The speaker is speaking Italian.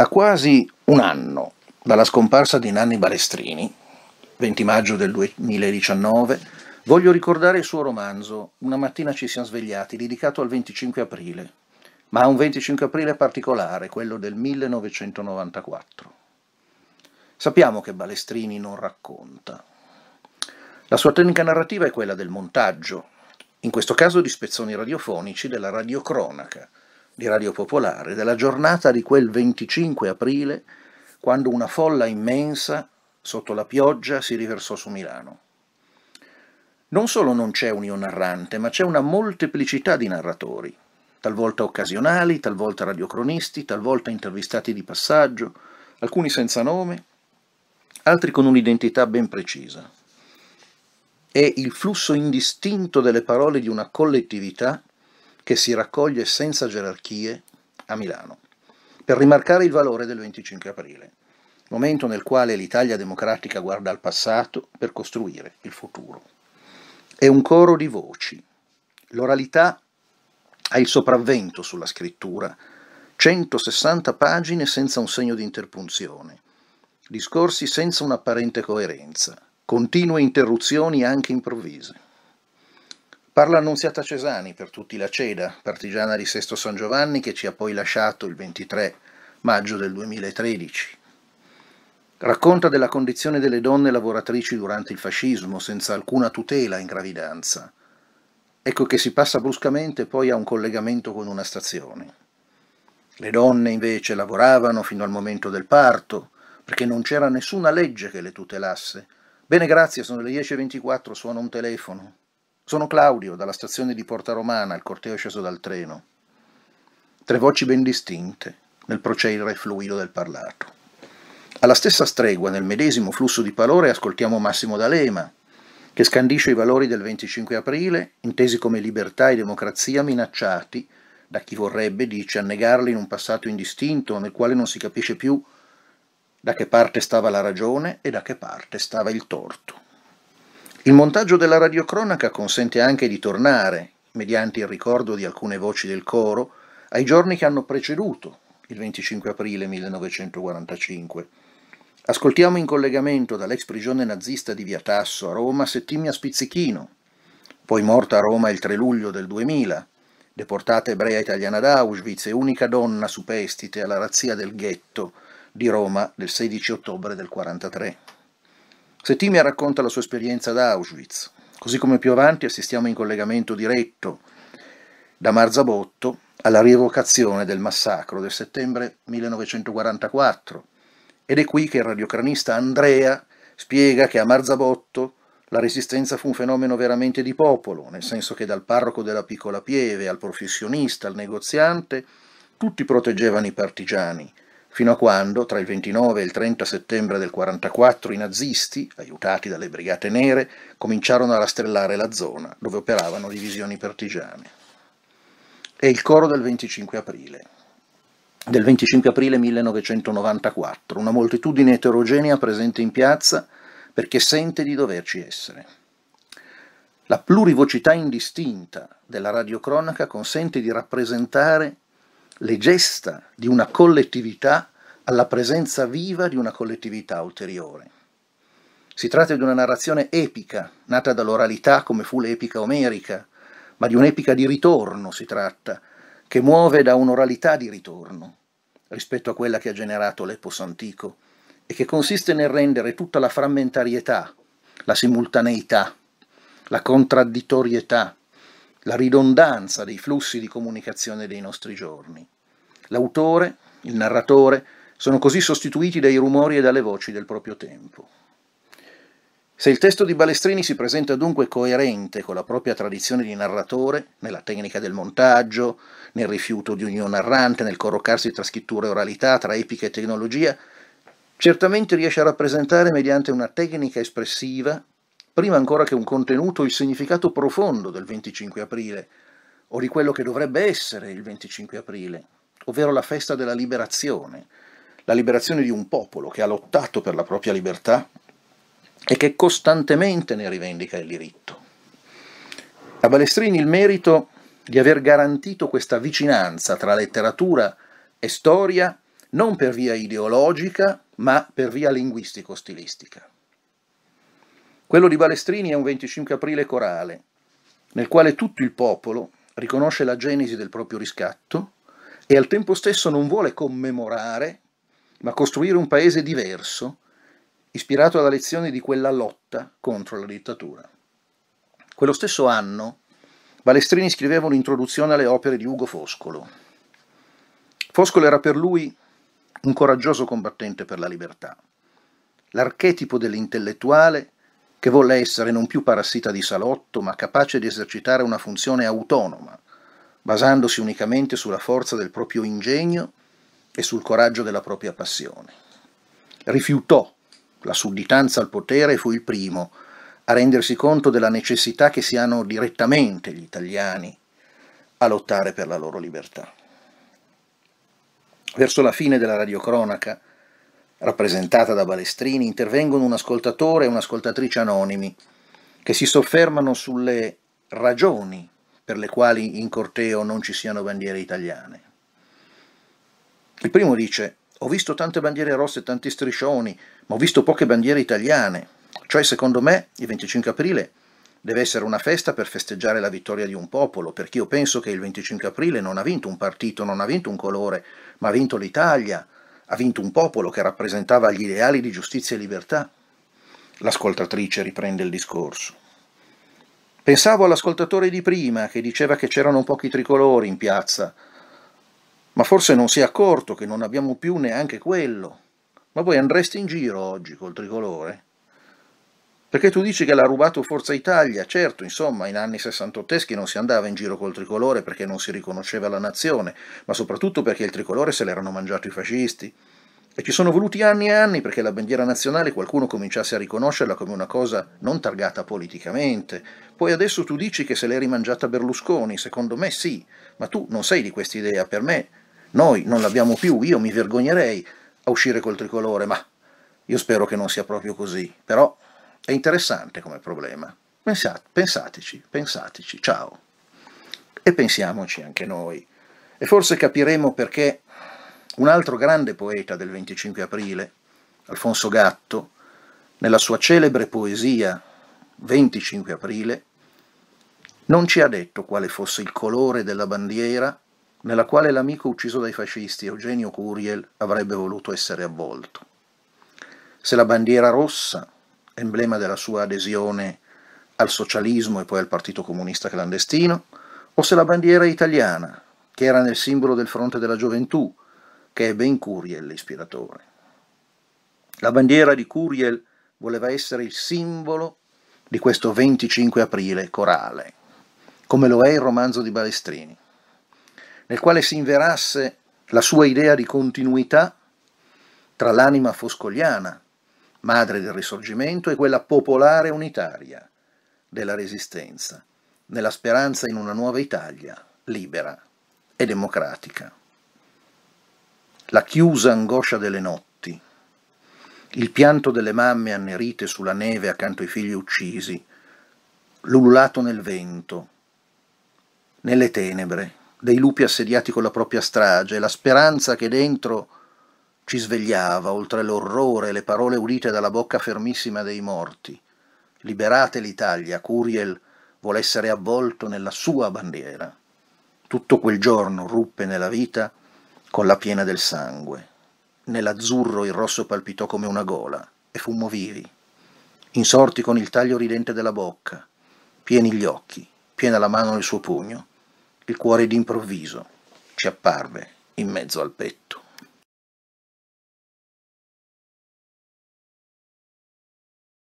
A quasi un anno dalla scomparsa di Nanni Balestrini, 20 maggio del 2019, voglio ricordare il suo romanzo Una mattina ci siamo svegliati, dedicato al 25 aprile, ma a un 25 aprile particolare, quello del 1994. Sappiamo che Balestrini non racconta. La sua tecnica narrativa è quella del montaggio, in questo caso di spezzoni radiofonici della radiocronaca, di Radio Popolare della giornata di quel 25 aprile quando una folla immensa sotto la pioggia si riversò su Milano. Non solo non c'è un io narrante, ma c'è una molteplicità di narratori, talvolta occasionali, talvolta radiocronisti, talvolta intervistati di passaggio, alcuni senza nome, altri con un'identità ben precisa. È il flusso indistinto delle parole di una collettività che si raccoglie senza gerarchie a Milano, per rimarcare il valore del 25 aprile, momento nel quale l'Italia democratica guarda al passato per costruire il futuro. È un coro di voci. L'oralità ha il sopravvento sulla scrittura, 160 pagine senza un segno di interpunzione, discorsi senza un'apparente coerenza, continue interruzioni anche improvvise. Parla Annunziata Cesani per tutti la Ceda, partigiana di Sesto San Giovanni che ci ha poi lasciato il 23 maggio del 2013. Racconta della condizione delle donne lavoratrici durante il fascismo, senza alcuna tutela in gravidanza. Ecco che si passa bruscamente poi a un collegamento con una stazione. Le donne invece lavoravano fino al momento del parto, perché non c'era nessuna legge che le tutelasse. Bene, grazie, sono le 10.24, suona un telefono. Sono Claudio, dalla stazione di Porta Romana, il corteo è sceso dal treno. Tre voci ben distinte nel procedere fluido del parlato. Alla stessa stregua, nel medesimo flusso di parole, ascoltiamo Massimo D'Alema, che scandisce i valori del 25 aprile, intesi come libertà e democrazia minacciati da chi vorrebbe, dice, annegarli in un passato indistinto nel quale non si capisce più da che parte stava la ragione e da che parte stava il torto. Il montaggio della radiocronaca consente anche di tornare, mediante il ricordo di alcune voci del coro, ai giorni che hanno preceduto il 25 aprile 1945. Ascoltiamo in collegamento dall'ex prigione nazista di Via Tasso a Roma Settimia Spizzichino, poi morta a Roma il 3 luglio del 2000, deportata ebrea italiana ad Auschwitz e unica donna superstite alla razzia del ghetto di Roma del 16 ottobre del 1943. Settimia racconta la sua esperienza ad Auschwitz, così come più avanti assistiamo in collegamento diretto da Marzabotto alla rievocazione del massacro del settembre 1944 ed è qui che il radiocranista Andrea spiega che a Marzabotto la resistenza fu un fenomeno veramente di popolo, nel senso che dal parroco della piccola pieve al professionista, al negoziante, tutti proteggevano i partigiani, fino a quando, tra il 29 e il 30 settembre del 44, i nazisti, aiutati dalle Brigate Nere, cominciarono a rastrellare la zona dove operavano divisioni partigiane. E il coro del 25 aprile. Del 25 aprile 1994, una moltitudine eterogenea presente in piazza perché sente di doverci essere. La plurivocità indistinta della radiocronaca consente di rappresentare le gesta di una collettività alla presenza viva di una collettività ulteriore. Si tratta di una narrazione epica, nata dall'oralità come fu l'epica omerica, ma di un'epica di ritorno si tratta, che muove da un'oralità di ritorno rispetto a quella che ha generato l'epos antico e che consiste nel rendere tutta la frammentarietà, la simultaneità, la contraddittorietà, la ridondanza dei flussi di comunicazione dei nostri giorni. L'autore, il narratore, sono così sostituiti dai rumori e dalle voci del proprio tempo. Se il testo di Balestrini si presenta dunque coerente con la propria tradizione di narratore, nella tecnica del montaggio, nel rifiuto di ogni narrante, nel corrocarsi tra scrittura e oralità, tra epica e tecnologia, certamente riesce a rappresentare mediante una tecnica espressiva prima ancora che un contenuto, il significato profondo del 25 aprile, o di quello che dovrebbe essere il 25 aprile, ovvero la festa della liberazione, la liberazione di un popolo che ha lottato per la propria libertà e che costantemente ne rivendica il diritto. A Balestrini il merito di aver garantito questa vicinanza tra letteratura e storia non per via ideologica, ma per via linguistico-stilistica. Quello di Balestrini è un 25 aprile corale, nel quale tutto il popolo riconosce la genesi del proprio riscatto e al tempo stesso non vuole commemorare, ma costruire un paese diverso, ispirato alla lezione di quella lotta contro la dittatura. Quello stesso anno Balestrini scriveva un'introduzione alle opere di Ugo Foscolo. Foscolo era per lui un coraggioso combattente per la libertà, l'archetipo dell'intellettuale che volle essere non più parassita di salotto, ma capace di esercitare una funzione autonoma, basandosi unicamente sulla forza del proprio ingegno e sul coraggio della propria passione. Rifiutò la sudditanza al potere e fu il primo a rendersi conto della necessità che si hanno direttamente gli italiani a lottare per la loro libertà. Verso la fine della radiocronaca, rappresentata da Balestrini, intervengono un ascoltatore e un'ascoltatrice anonimi che si soffermano sulle ragioni per le quali in corteo non ci siano bandiere italiane. Il primo dice, ho visto tante bandiere rosse e tanti striscioni, ma ho visto poche bandiere italiane, cioè secondo me il 25 aprile deve essere una festa per festeggiare la vittoria di un popolo, perché io penso che il 25 aprile non ha vinto un partito, non ha vinto un colore, ma ha vinto l'Italia, ha vinto un popolo che rappresentava gli ideali di giustizia e libertà? L'ascoltatrice riprende il discorso. Pensavo all'ascoltatore di prima che diceva che c'erano pochi tricolori in piazza, ma forse non si è accorto che non abbiamo più neanche quello. Ma voi andreste in giro oggi col tricolore? Perché tu dici che l'ha rubato Forza Italia, certo, insomma, in anni sessantotteschi non si andava in giro col tricolore perché non si riconosceva la nazione, ma soprattutto perché il tricolore se l'erano mangiato i fascisti. E ci sono voluti anni e anni perché la bandiera nazionale qualcuno cominciasse a riconoscerla come una cosa non targata politicamente. Poi adesso tu dici che se l'è rimangiata Berlusconi, secondo me sì, ma tu non sei di quest'idea, per me noi non l'abbiamo più, io mi vergognerei a uscire col tricolore, ma io spero che non sia proprio così. Però è interessante come problema. pensateci, pensateci, ciao. E pensiamoci anche noi. E forse capiremo perché un altro grande poeta del 25 aprile, Alfonso Gatto, nella sua celebre poesia 25 aprile, non ci ha detto quale fosse il colore della bandiera nella quale l'amico ucciso dai fascisti Eugenio Curiel avrebbe voluto essere avvolto. Se la bandiera rossa emblema della sua adesione al socialismo e poi al Partito Comunista clandestino, o se la bandiera italiana, che era nel simbolo del fronte della gioventù, che ebbe in Curiel l'ispiratore. La bandiera di Curiel voleva essere il simbolo di questo 25 aprile corale, come lo è il romanzo di Balestrini, nel quale si inverasse la sua idea di continuità tra l'anima foscogliana madre del risorgimento, e quella popolare unitaria della resistenza, nella speranza in una nuova Italia, libera e democratica. La chiusa angoscia delle notti, il pianto delle mamme annerite sulla neve accanto ai figli uccisi, l'ululato nel vento, nelle tenebre, dei lupi assediati con la propria strage, la speranza che dentro ci svegliava, oltre l'orrore e le parole udite dalla bocca fermissima dei morti. Liberate l'Italia, Curiel vuole essere avvolto nella sua bandiera. Tutto quel giorno ruppe nella vita con la piena del sangue. Nell'azzurro il rosso palpitò come una gola e fummo vivi, insorti con il taglio ridente della bocca, pieni gli occhi, piena la mano nel suo pugno. Il cuore d'improvviso ci apparve in mezzo al petto.